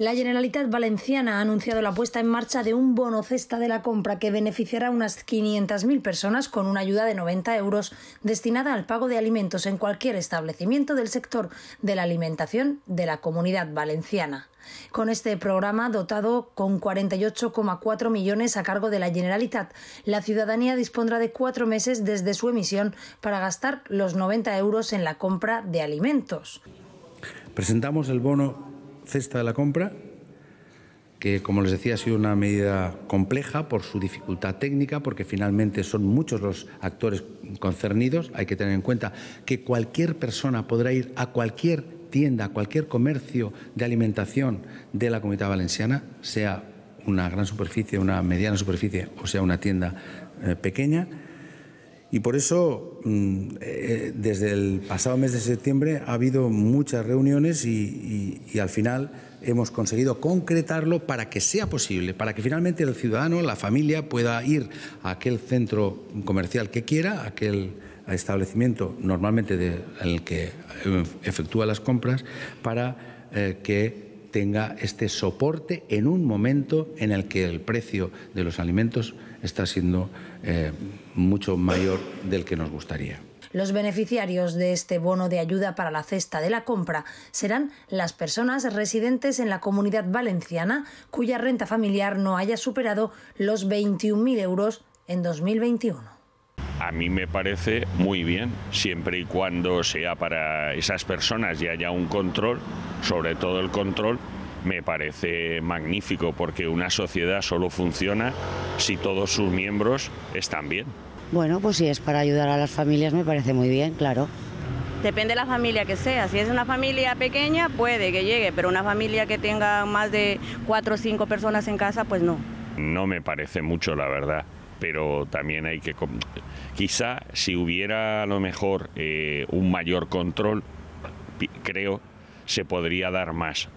La Generalitat Valenciana ha anunciado la puesta en marcha de un bono cesta de la compra que beneficiará a unas 500.000 personas con una ayuda de 90 euros destinada al pago de alimentos en cualquier establecimiento del sector de la alimentación de la comunidad valenciana. Con este programa, dotado con 48,4 millones a cargo de la Generalitat, la ciudadanía dispondrá de cuatro meses desde su emisión para gastar los 90 euros en la compra de alimentos. Presentamos el bono cesta de la compra, que como les decía ha sido una medida compleja por su dificultad técnica, porque finalmente son muchos los actores concernidos. Hay que tener en cuenta que cualquier persona podrá ir a cualquier tienda, a cualquier comercio de alimentación de la Comunidad Valenciana, sea una gran superficie, una mediana superficie o sea una tienda eh, pequeña, y por eso, mm, eh, desde el pasado mes de septiembre ha habido muchas reuniones y, al final hemos conseguido concretarlo para que sea posible, para que finalmente el ciudadano, la familia, pueda ir a aquel centro comercial que quiera, aquel establecimiento normalmente del el que eh, efectúa las compras, para eh, que tenga este soporte en un momento en el que el precio de los alimentos está siendo eh, mucho mayor del que nos gustaría. Los beneficiarios de este bono de ayuda para la cesta de la compra serán las personas residentes en la comunidad valenciana cuya renta familiar no haya superado los 21.000 euros en 2021 a mí me parece muy bien, siempre y cuando sea para esas personas y haya un control, sobre todo el control, me parece magnífico, porque una sociedad solo funciona si todos sus miembros están bien. Bueno, pues si es para ayudar a las familias me parece muy bien, claro. Depende de la familia que sea. Si es una familia pequeña, puede que llegue, pero una familia que tenga más de cuatro o cinco personas en casa, pues no. No me parece mucho, la verdad pero también hay que... Quizá si hubiera a lo mejor eh, un mayor control, creo, se podría dar más.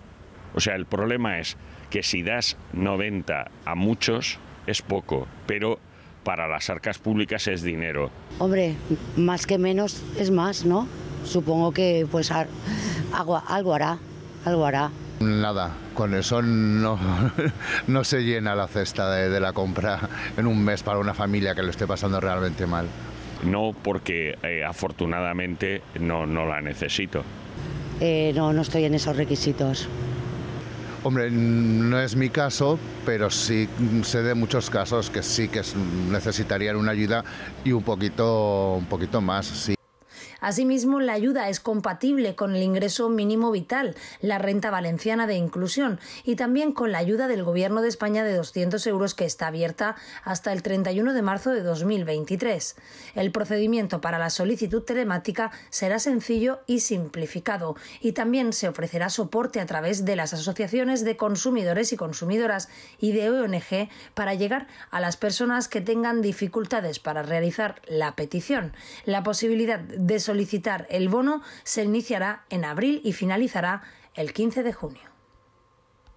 O sea, el problema es que si das 90 a muchos, es poco, pero para las arcas públicas es dinero. Hombre, más que menos es más, ¿no? Supongo que pues algo hará, algo hará. Nada, con eso no, no se llena la cesta de, la compra en un mes para una familia que lo esté pasando realmente mal. No, porque eh, afortunadamente no, no, la necesito. Eh, no, no estoy en esos requisitos. Hombre, no es mi caso, pero sí sé de muchos casos que sí que necesitarían una ayuda y un poquito, un poquito más, sí. Asimismo, la ayuda es compatible con el ingreso mínimo vital, la renta valenciana de inclusión y también con la ayuda del Gobierno de España de 200 euros que está abierta hasta el 31 de marzo de 2023. El procedimiento para la solicitud telemática será sencillo y simplificado y también se ofrecerá soporte a través de las asociaciones de consumidores y consumidoras y de ONG para llegar a las personas que tengan dificultades para realizar la petición. La posibilidad de solicitar el bono se iniciará en abril y finalizará el 15 de junio.